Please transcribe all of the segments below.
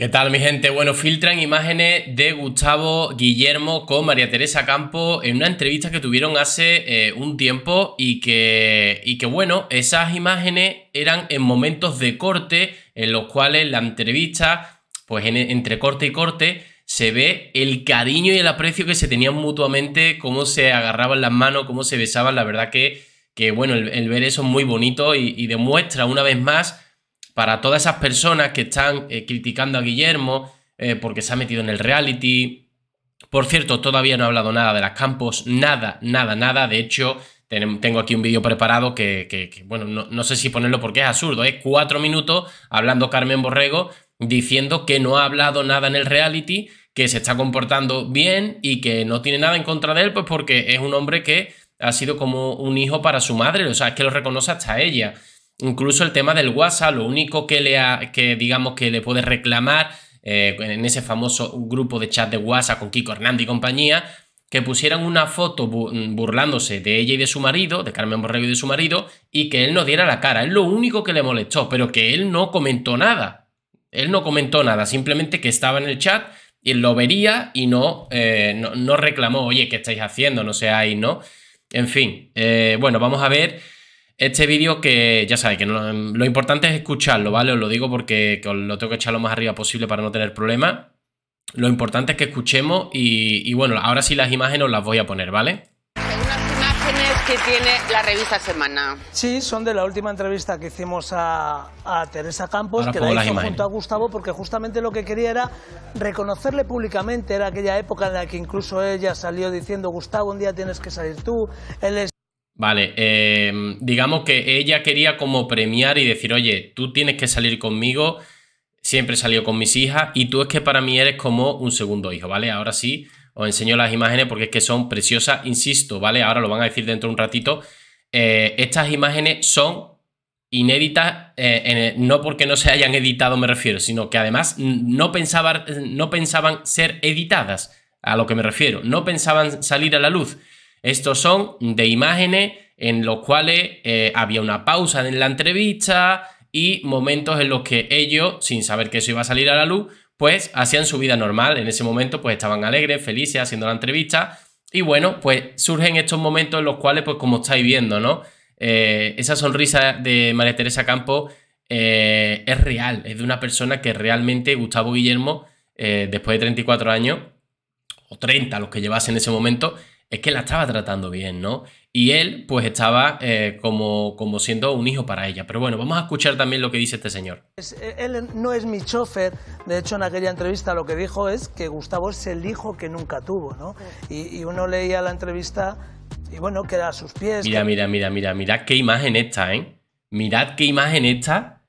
¿Qué tal mi gente? Bueno, filtran imágenes de Gustavo Guillermo con María Teresa Campo en una entrevista que tuvieron hace eh, un tiempo y que, que bueno, esas imágenes eran en momentos de corte en los cuales la entrevista, pues entre corte y corte, se ve el cariño y el aprecio que se tenían mutuamente, cómo se agarraban las manos, cómo se besaban, la verdad que, que bueno, el, ver eso es muy bonito y demuestra una vez más para todas esas personas que están eh, criticando a Guillermo eh, porque se ha metido en el reality. Por cierto, todavía no ha hablado nada de las campos, nada, nada, nada. De hecho, tengo aquí un vídeo preparado que, bueno, no, sé si ponerlo porque es absurdo. Es ¿eh? cuatro minutos hablando Carmen Borrego diciendo que no ha hablado nada en el reality, que se está comportando bien y que no tiene nada en contra de él, pues porque es un hombre que ha sido como un hijo para su madre, o sea, es que lo reconoce hasta ella. Incluso el tema del WhatsApp, lo único que le, que digamos que le puede reclamar eh, en ese famoso grupo de chat de WhatsApp con Kiko Hernández y compañía, que pusieran una foto burlándose de ella y de su marido, de Carmen Borrego y de su marido, y que él no diera la cara. Es lo único que le molestó, pero que él no comentó nada. Él no comentó nada, simplemente que estaba en el chat y lo vería y no, eh, no, reclamó, oye, ¿qué estáis haciendo? No ahí, ¿no? En fin, eh, bueno, vamos a ver este vídeo que ya sabéis que lo importante es escucharlo, ¿vale? Os lo digo porque os lo tengo que echar lo más arriba posible para no tener problemas. Lo importante es que escuchemos y, bueno, ahora sí las imágenes os las voy a poner, ¿vale? imágenes que tiene la revista Semana. Sí, son de la última entrevista que hicimos a, Teresa Campos, que la hizo junto a Gustavo, porque justamente lo que quería era reconocerle públicamente. Era aquella época en la que incluso ella salió diciendo, Gustavo, un día tienes que salir tú, él Vale, em, digamos que ella quería como premiar y decir, oye, tú tienes que salir conmigo, siempre salió con mis hijas y tú es que para mí eres como un segundo hijo, ¿vale? Ahora sí, os enseño las imágenes porque es que son preciosas, insisto, ¿vale? Ahora lo van a decir dentro de un ratito. Eh, estas imágenes son inéditas, eh, no porque no se hayan editado me refiero, sino que además no, no pensaban ser editadas, a lo que me refiero, no pensaban salir a la luz. Estos son de imágenes en los cuales eh, había una pausa en la entrevista y momentos en los que ellos, sin saber que eso iba a salir a la luz, pues hacían su vida normal. En ese momento pues estaban alegres, felices, haciendo la entrevista. Y bueno, pues surgen estos momentos en los cuales, pues como estáis viendo, ¿no? Eh, esa sonrisa de María Teresa Campo eh, es real, es de una persona que realmente Gustavo Guillermo, después de 34 años, o 30 los que llevase en ese momento, es que la estaba tratando bien, ¿no? Y él, pues estaba eh, como, como siendo un hijo para ella. Pero bueno, vamos a escuchar también lo que dice este señor. Eh, él no es mi chofer. De hecho, en aquella entrevista lo que dijo es que Gustavo es el hijo que nunca tuvo, ¿no? Y, uno leía la entrevista y bueno, queda a sus pies. Mira, mira, mira, mira, mirad qué imagen esta, ¿eh? Mirad qué imagen esta.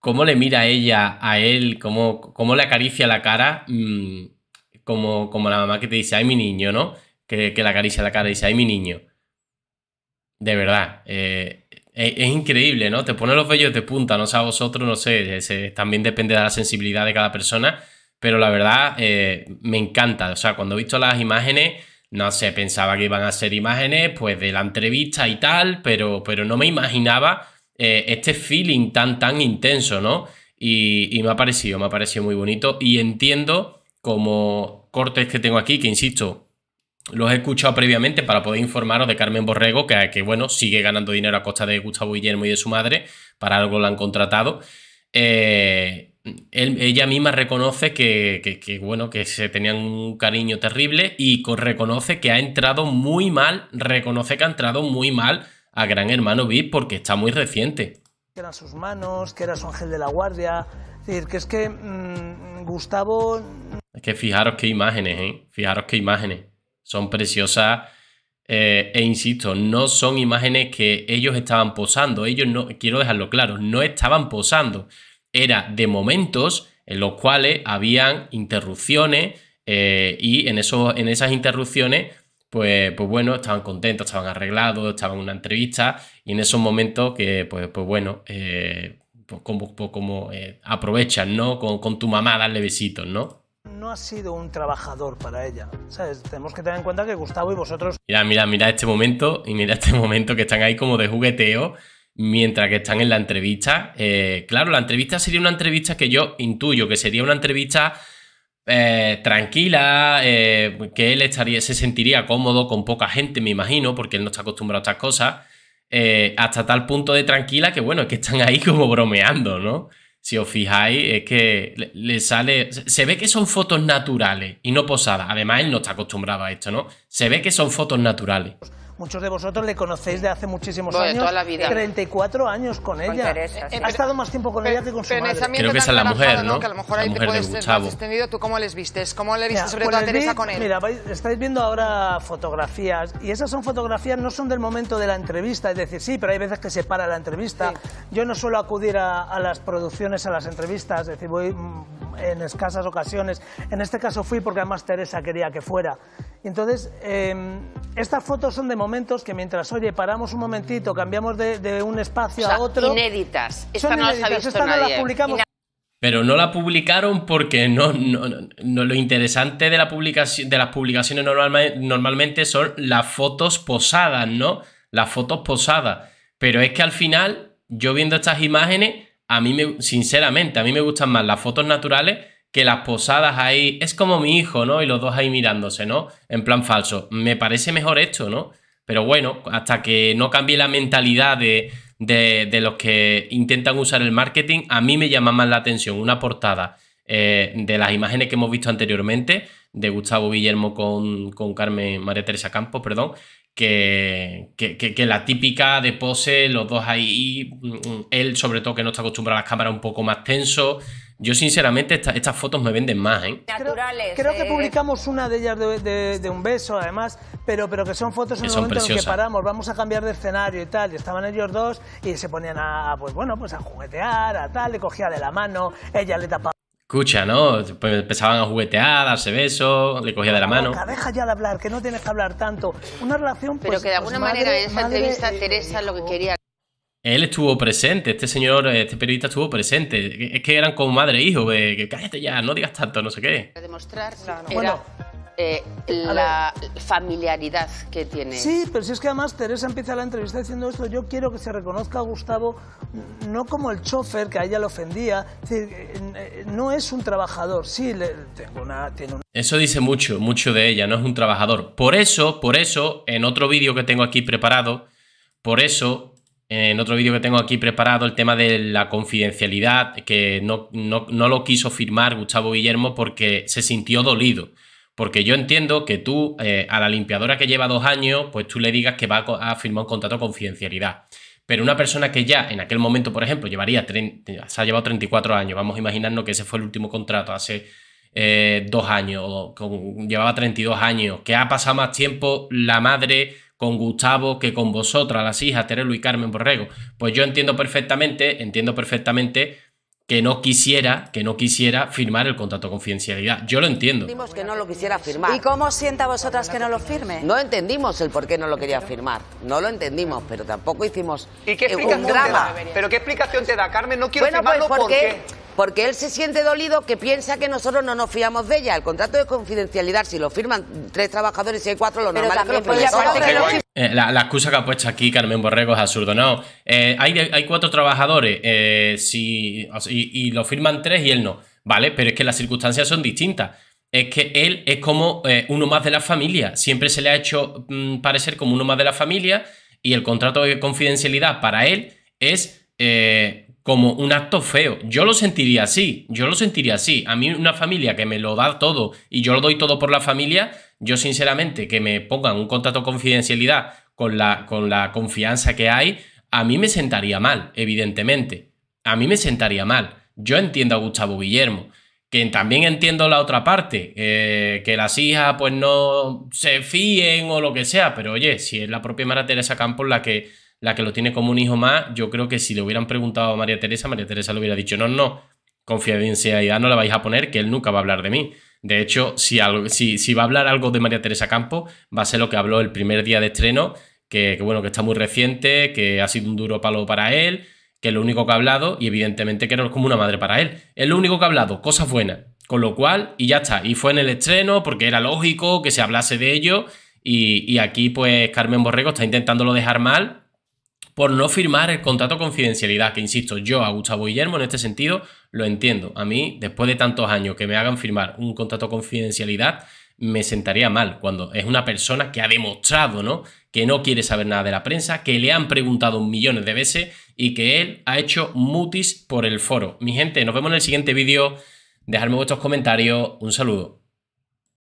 Cómo le mira ella a él, cómo, cómo le acaricia la cara, mm, como, como la mamá que te dice, ay, mi niño, ¿no? que, que caricia acaricia la cara y dice, ay, mi niño. De verdad, eh, e, es, increíble, ¿no? Te pone los vellos de punta, no sé a vosotros, no sé, eh, también depende de la sensibilidad de cada persona, pero la verdad eh, me encanta. O sea, cuando he visto las imágenes, no sé, pensaba que iban a ser imágenes pues de la entrevista y tal, pero, pero no me imaginaba este feeling tan, tan intenso, ¿no? Y, y, me ha parecido, me ha parecido muy bonito y entiendo como cortes que tengo aquí, que insisto, los he escuchado previamente para poder informaros de Carmen Borrego, que, bueno, sigue ganando dinero a costa de Gustavo Guillermo y de su madre, para algo la han contratado. Eh, ella misma reconoce que, bueno, que se tenían un cariño terrible y reconoce que ha entrado muy mal, reconoce que ha entrado muy mal a Gran Hermano VIP porque está muy reciente. Que eran sus manos, que era su ángel de la guardia, es decir, que es que mm, Gustavo... Es que fijaros qué imágenes, ¿eh? Fijaros qué imágenes son preciosas. Eh, e insisto, no son imágenes que ellos estaban posando. Ellos no, quiero dejarlo claro, no estaban posando. Era de momentos en los cuales habían interrupciones eh, y en, en esas interrupciones, pues, pues bueno, estaban contentos, estaban arreglados, estaban en una entrevista y en esos momentos que, pues, pues bueno, eh, pues como, pues como aprovechan, ¿no? Con, con, tu mamá darle besitos, ¿no? no ha sido un trabajador para ella. Tenemos que tener en cuenta que Gustavo y vosotros. Mira, mira, mira este momento y mira este momento que están ahí como de jugueteo mientras que están en la entrevista. Eh, claro, la entrevista sería una entrevista que yo intuyo que sería una entrevista eh, tranquila, eh, que él estaría, se sentiría cómodo con poca gente, me imagino, porque él no está acostumbrado a estas cosas. hasta tal punto de tranquila que bueno, que están ahí como bromeando, ¿no? si os fijáis, es que le, sale. Se ve que son fotos naturales y no posadas. Además, él no está acostumbrado a esto, ¿no? Se ve que son fotos naturales. Muchos de vosotros le conocéis de hace muchísimos años. Toda la vida. 34 años con pues ella. Ha estado más tiempo con ella que con su madre. Creo que es a la mujer, ¿no? a ¿Tú cómo les vistes? ¿Cómo le viste sobre todo pues a Teresa con él? Mira, estáis viendo ahora fotografías y esas son fotografías, no son del momento de la entrevista. Es decir, sí, pero hay veces que se para la entrevista. Yo no suelo acudir a, a las producciones, a las entrevistas. Es decir, voy mm, en escasas ocasiones. En este caso fui porque además Teresa quería que fuera. Entonces, em, estas fotos son de momentos que mientras, oye, paramos un momentito, cambiamos de, un espacio a otro. Inéditas. no Las no las publicamos. Pero no la publicaron porque no, lo interesante de, la de las publicaciones normalmente son las fotos posadas, ¿no? Las fotos posadas. Pero es que al final, yo viendo estas imágenes, a mí me, sinceramente, a mí me gustan más las fotos naturales que las posadas ahí es como mi hijo, ¿no? Y los dos ahí mirándose, ¿no? En plan falso. Me parece mejor esto, ¿no? Pero bueno, hasta que no cambie la mentalidad de, los que intentan usar el marketing, a mí me llama más la atención una portada eh, de las imágenes que hemos visto anteriormente, de Gustavo Guillermo con, Carmen María Teresa Campos, perdón, que, que, la típica de pose, los dos ahí, mm, mm, él sobre todo que no está acostumbrado a las cámaras un poco más tenso, yo, sinceramente, estas fotos me venden más, ¿eh? Naturales. Creo, que eh. publicamos una de ellas de, un beso, además, pero, pero que son fotos en momento que paramos, vamos a cambiar de escenario y tal. Y estaban ellos dos y se ponían a, pues bueno, pues a juguetear, a tal, le cogía de la mano, ella le tapaba. Escucha, ¿no? Pues empezaban a juguetear, a darse besos, le cogía de la mano. deja ya de hablar, que no tienes que hablar tanto. Una relación, pues, Pero que de alguna pues, manera en esa entrevista Teresa lo que quería... Él estuvo presente, este señor, este periodista estuvo presente. Es que eran como madre e hijo, que, cállate ya, no digas tanto, no sé qué. Demostrar eh, la familiaridad que tiene. Sí, pero si es que además Teresa empieza la entrevista diciendo esto, yo quiero que se reconozca a Gustavo no como el chofer que a ella le ofendía, eh, eh, no es un trabajador, sí, le, tengo tiene una... Eso dice mucho, mucho de ella, no es un trabajador. Por eso, por eso, en otro vídeo que tengo aquí preparado, por eso en otro vídeo que tengo aquí preparado, el tema de la confidencialidad, que no, lo quiso firmar Gustavo Guillermo porque se sintió dolido. Porque yo entiendo que tú, eh, a la limpiadora que lleva dos años, pues tú le digas que va a firmar un contrato de confidencialidad. Pero una persona que ya en aquel momento, por ejemplo, llevaría se ha llevado 34 años, vamos a imaginarnos que ese fue el último contrato hace eh, dos años, llevaba 32 años, que ha pasado más tiempo la madre con Gustavo que con vosotras, las hijas, Terelu y Carmen Borrego. Pues yo entiendo perfectamente, entiendo perfectamente que no quisiera, que no quisiera firmar el contrato de confidencialidad. Yo lo entiendo. que no lo quisiera firmar. ¿Y cómo sienta vosotras que no lo firme? No entendimos el por qué no lo quería firmar. No lo entendimos, pero tampoco hicimos ¿Y qué explicación un drama. Te da? ¿Pero qué explicación te da, Carmen? No quiero pues firmarlo porque... ¿por qué? porque él se siente dolido que piensa que nosotros no nos fiamos de ella. El contrato de confidencialidad, si lo firman tres trabajadores y hay cuatro, lo normal eh, la, excusa que ha puesto aquí Carmen Borrego es absurdo. No, eh, hay, cuatro trabajadores eh, si, y, lo firman tres y él no. Vale, pero es que las circunstancias son distintas. Es que él es como uno más de la familia. Siempre se le ha hecho mm, parecer como uno más de la familia y el contrato de confidencialidad para él es como un acto feo. Yo lo sentiría así, yo lo sentiría así. A mí una familia que me lo da todo y yo lo doy todo por la familia, yo sinceramente que me pongan un contrato de confidencialidad con la, con la confianza que hay, a mí me sentaría mal, evidentemente. A mí me sentaría mal. Yo entiendo a Gustavo Guillermo. Que también entiendo la otra parte, eh, que las hijas pues no se fíen o lo que sea, pero oye, si es la propia Mara Teresa Campos la que la que lo tiene como un hijo más, yo creo que si le hubieran preguntado a María Teresa, María Teresa le hubiera dicho, no, no, ya no la vais a poner, que él nunca va a hablar de mí. De hecho, si, si, va a hablar algo de María Teresa Campo, va a ser lo que habló el primer día de estreno, que, bueno, que está muy reciente, que ha sido un duro palo para él, que es lo único que ha hablado, y evidentemente que no es como una madre para él. Es lo único que ha hablado, cosas buenas. Con lo cual, y ya está. Y fue en el estreno, porque era lógico que se hablase de ello. Y, y aquí, pues, Carmen Borrego está intentándolo dejar mal, por no firmar el contrato de confidencialidad, que insisto, yo a Gustavo Guillermo en este sentido lo entiendo. A mí, después de tantos años que me hagan firmar un contrato de confidencialidad, me sentaría mal cuando es una persona que ha demostrado, ¿no? Que no quiere saber nada de la prensa, que le han preguntado millones de veces y que él ha hecho mutis por el foro. Mi gente, nos vemos en el siguiente vídeo. Dejadme vuestros comentarios. Un saludo.